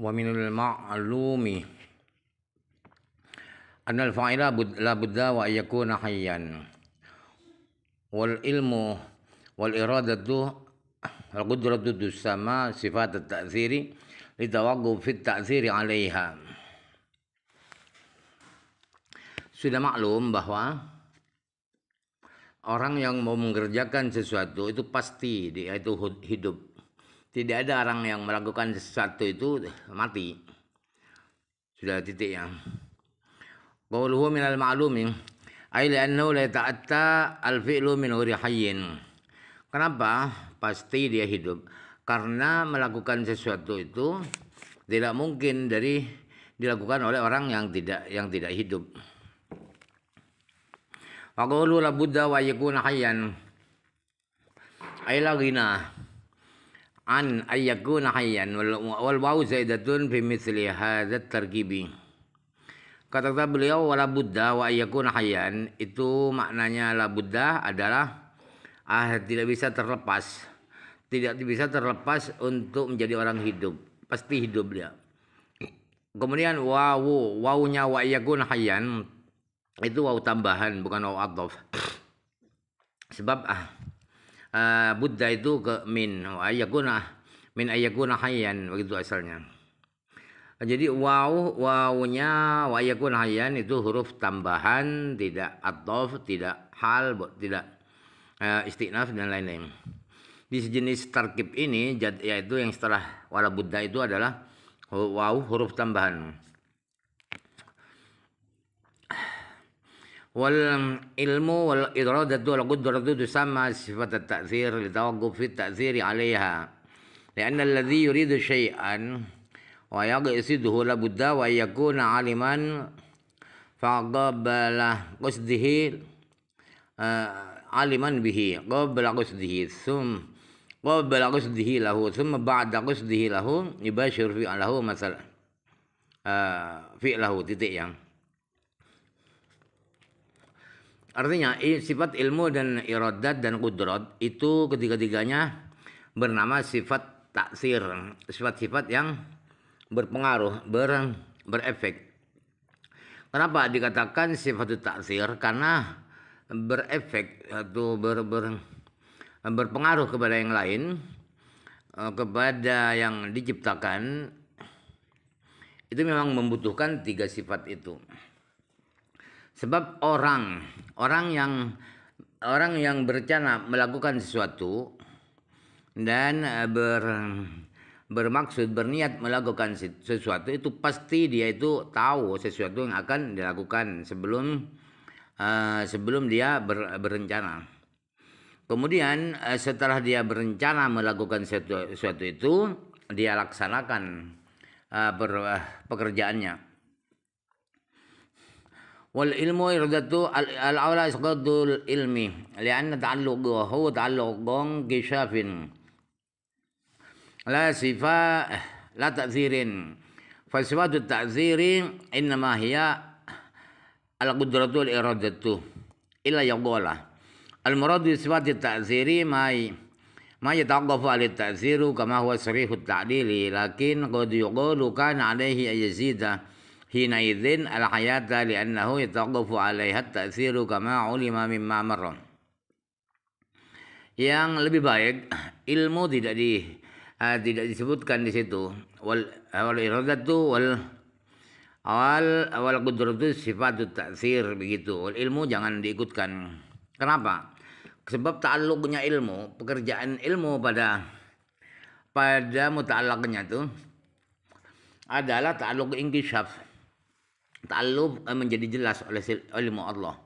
wa minul ma'lumi al fa'ila la budda wa yakuna hayyan wal ilmu wal iradatu al qudratu sama sifat at ta'thiri litawaqquf fit ta'thiri 'alaiha sudah maklum bahwa orang yang mau mengerjakan sesuatu itu pasti dia itu hidup tidak ada orang yang melakukan sesuatu itu eh, mati sudah titik ya qawluhu minal ma'lumi ya. ay li'annahu la ta'atta al-fi'lu min ghairi hayyin kenapa pasti dia hidup karena melakukan sesuatu itu tidak mungkin dari dilakukan oleh orang yang tidak yang tidak hidup wa qawluhu la budda wa yakuna hayyan ay la ghina an ayyakuna hayyan wal wal wawu zaidatun fi mithli hadza targibi kata kata beliau wala buddha wa ayyakuna hayyan itu maknanya la buddha adalah ah tidak bisa terlepas tidak bisa terlepas untuk menjadi orang hidup pasti hidup dia kemudian wawu wawunya wa ayyakuna hayyan itu wau tambahan bukan wau adhof sebab ah Eh, buddha itu ke min ayakuna min ayakuna hayyan begitu asalnya jadi waw wawnya wa yakun hayyan itu huruf tambahan tidak atof tidak hal tidak uh, eh, istiqnaf dan lain-lain di sejenis tarkib ini yaitu yang setelah wala buddha itu adalah waw huruf tambahan والعلم والإرادة والقدرة تسمى صفة التأثير لتوقف في التأثير عليها لأن الذي يريد شيئا ويقصده لابد وأن يكون عالما فقبل قصده آه، عالما به قبل قصده ثم قبل قصده له ثم بعد قصده له يباشر فعله مثلا آه، فعله titik yang Artinya sifat ilmu dan iradat dan kudrat itu ketiga-tiganya bernama sifat taksir, sifat-sifat yang berpengaruh, ber, berefek. Kenapa dikatakan sifat taksir? Karena berefek atau ber, ber, berpengaruh kepada yang lain, eh, kepada yang diciptakan itu memang membutuhkan tiga sifat itu. Sebab orang, orang yang orang yang berencana melakukan sesuatu dan eh, ber, bermaksud berniat melakukan sesuatu itu pasti dia itu tahu sesuatu yang akan dilakukan sebelum uh, sebelum dia ber, berencana. Kemudian eh, setelah dia berencana melakukan sesuatu, sesuatu itu dia laksanakan uh, per, uh, pekerjaannya. والعلم إردته الأولى إسقاط العلم لأن تعلقه هو تعلق كشاف لا صفة لا تأثير فصفات التأثير إنما هي القدرة الإرادة إلا يقول المراد بصفات التأثير ما ما يتوقف على التأثير كما هو صريح التعليل لكن قد يقول كان عليه أن يزيد hinaidin al-hayata annahu yataqufu 'alaiha ta'thiru kama 'ulima mimma marra. Yang lebih baik ilmu tidak di uh, tidak disebutkan di situ wal wal iradatu wal awal awal qudratu sifat ta'thir begitu. Wal ilmu jangan diikutkan. Kenapa? Sebab ta'alluqnya ilmu, pekerjaan ilmu pada pada muta'allaqnya itu adalah ta'alluq inkishaf Taluk eh, menjadi jelas oleh ilmu Allah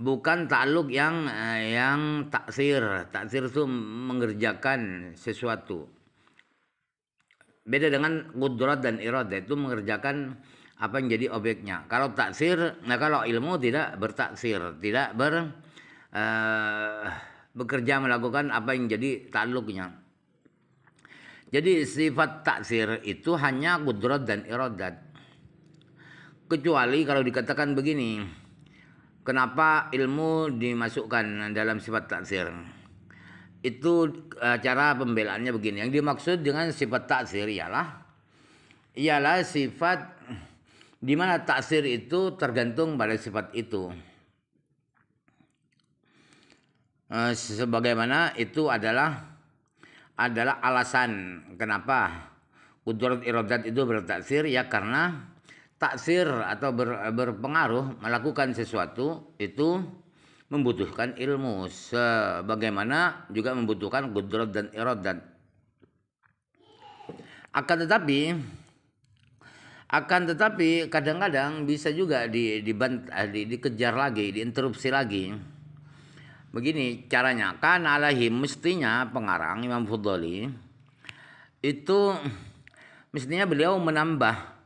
bukan taluk yang eh, yang taksir taksir itu mengerjakan sesuatu beda dengan kudrat dan irada itu mengerjakan apa yang jadi objeknya kalau taksir nah kalau ilmu tidak bertaksir tidak ber uh, bekerja melakukan apa yang jadi taluknya. jadi sifat taksir itu hanya kudrat dan irodat kecuali kalau dikatakan begini kenapa ilmu dimasukkan dalam sifat taksir itu e, cara pembelaannya begini yang dimaksud dengan sifat taksir ialah ialah sifat di mana taksir itu tergantung pada sifat itu e, sebagaimana itu adalah adalah alasan kenapa kudurat irodat itu bertaksir ya karena taksir atau ber, berpengaruh melakukan sesuatu itu membutuhkan ilmu sebagaimana juga membutuhkan gudrod dan irod dan akan tetapi akan tetapi kadang-kadang bisa juga di, di, eh, di, dikejar lagi, diinterupsi lagi. Begini caranya, kan alahi mestinya pengarang Imam Fudoli itu mestinya beliau menambah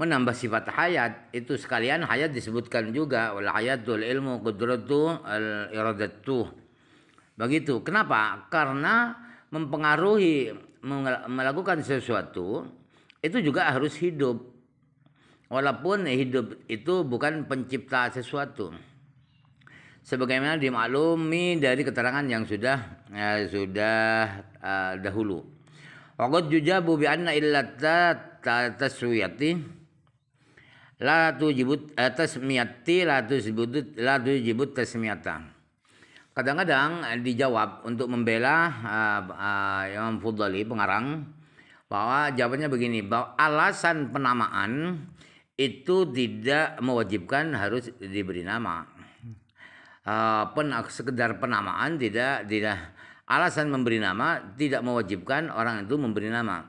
menambah sifat hayat itu sekalian hayat disebutkan juga wal hayatul ilmu qudratu al iradatu begitu kenapa karena mempengaruhi melakukan sesuatu itu juga harus hidup walaupun hidup itu bukan pencipta sesuatu sebagaimana dimaklumi dari keterangan yang sudah ya, sudah uh, dahulu waqad jujabu bi anna illata taswiyati la tujibut eh, tasmiyati la tujibut la tujibut tasmiyata. Kadang-kadang eh, dijawab untuk membela uh, uh, Imam Fudali pengarang bahwa jawabannya begini bahwa alasan penamaan itu tidak mewajibkan harus diberi nama. Uh, pen, sekedar penamaan tidak tidak alasan memberi nama tidak mewajibkan orang itu memberi nama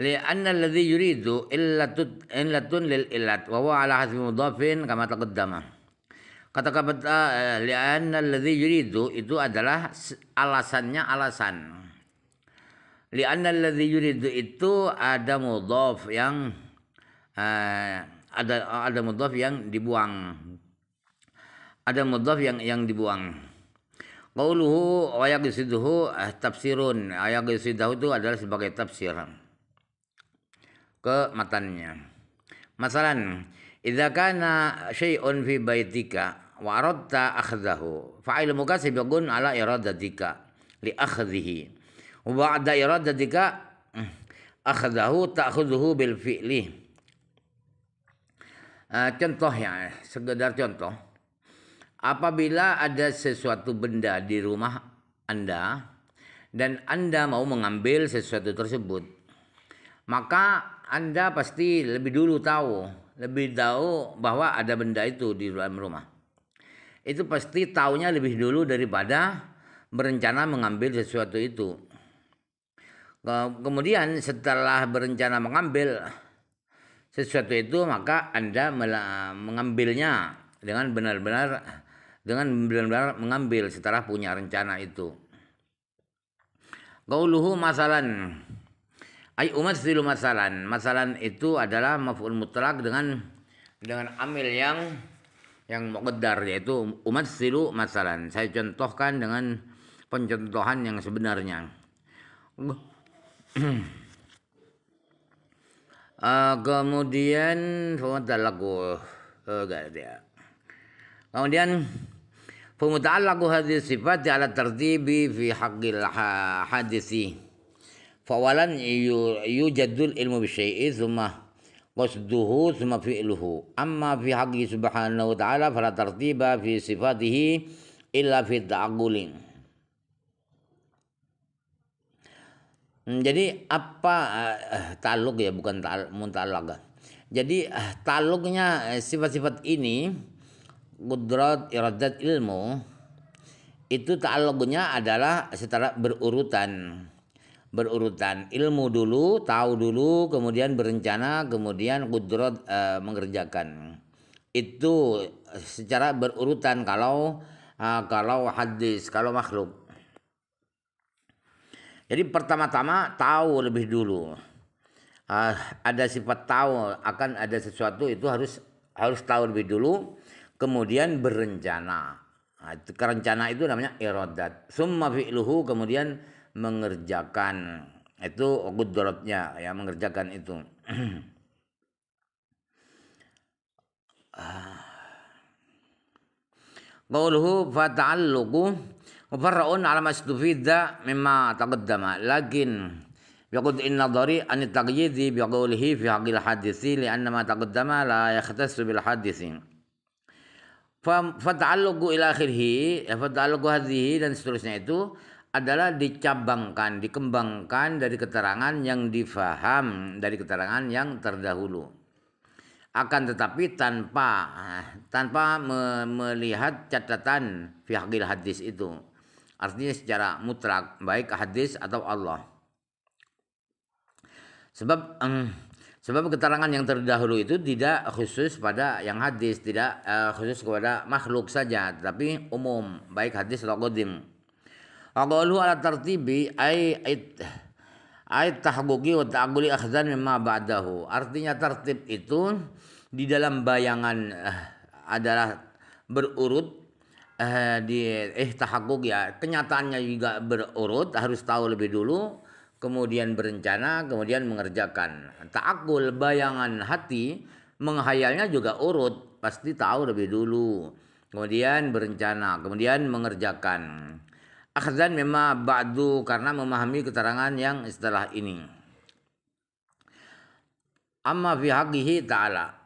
لأن الذي يريد إلة lil ilat wa huwa ala hasbi mudhafin kama taqaddama kata kata li'anna alladhi yuridu itu adalah alasannya alasan li'anna alladhi yuridu itu ada mudhaf yang eh, ada ada mudhaf yang dibuang ada mudhaf yang yang dibuang qauluhu wa yaqsiduhu eh, tafsirun ayaqsiduhu itu adalah sebagai tafsiran ke matannya. Masalan, idza kana syai'un fi baitika wa aradta akhdahu, fa'il mukasib yakun ala iradatika li akhdhihi. Wa ba'da iradatika akhdahu ta'khudhuhu bil fi'li. Uh, contoh ya, sekedar contoh. Apabila ada sesuatu benda di rumah Anda dan Anda mau mengambil sesuatu tersebut, maka Anda pasti lebih dulu tahu, lebih tahu bahwa ada benda itu di dalam rumah. Itu pasti taunya lebih dulu daripada berencana mengambil sesuatu itu. Kemudian setelah berencana mengambil sesuatu itu maka Anda mengambilnya dengan benar-benar dengan benar-benar mengambil setelah punya rencana itu. Kauluhu masalan ay silu masalan masalan itu adalah maf'ul mutlak dengan dengan amil yang yang mukaddar yaitu umat silu masalan saya contohkan dengan pencontohan yang sebenarnya uh, kemudian pemutalakku eh, dia kemudian pemutalaku hadis sifat di alat tertibi fi hakil hadisi fawalan jadul ilmu bisyai'i thumma qasduhu thumma fi'luhu amma fi haqqi subhanahu wa ta'ala fala tartiba fi sifatihi illa fi ta'agulin hmm, jadi apa eh, taluk ya bukan tal, muntalak jadi eh, taluknya eh, sifat-sifat ini kudrat iradat ilmu itu taluknya adalah secara berurutan berurutan ilmu dulu tahu dulu kemudian berencana kemudian kudrot e, mengerjakan itu secara berurutan kalau e, kalau hadis kalau makhluk jadi pertama-tama tahu lebih dulu e, ada sifat tahu akan ada sesuatu itu harus harus tahu lebih dulu kemudian berencana nah, itu kerencana itu namanya erodat summa fi'luhu kemudian mengerjakan itu dorotnya ya mengerjakan itu Qauluhu fa ta'alluqu mufarra'un 'ala mastufida mimma taqaddama lakin yaqud in nadari an taqyidi bi qawlihi fi haqil hadisi li anna ma taqaddama la yahtassu bil hadisi fa fa ta'alluqu ila akhirih ya, fa ta'alluqu hadhihi dan seterusnya itu adalah dicabangkan, dikembangkan dari keterangan yang difaham, dari keterangan yang terdahulu. Akan tetapi tanpa tanpa me melihat catatan fiqhil hadis itu. Artinya secara mutlak, baik hadis atau Allah. Sebab um, sebab keterangan yang terdahulu itu tidak khusus pada yang hadis, tidak uh, khusus kepada makhluk saja, tapi umum, baik hadis atau qadim Qadalu ala tartibi ay ay tahbuki wa ta'agguli akhzan mimma ba'dahu. Artinya tertib itu di dalam bayangan eh, adalah berurut eh, di eh tahakuk ya kenyataannya juga berurut harus tahu lebih dulu kemudian berencana kemudian mengerjakan takul bayangan hati menghayalnya juga urut pasti tahu lebih dulu kemudian berencana kemudian mengerjakan akhzan memang ba'du karena memahami keterangan yang setelah ini. Amma fi haqqihi ta'ala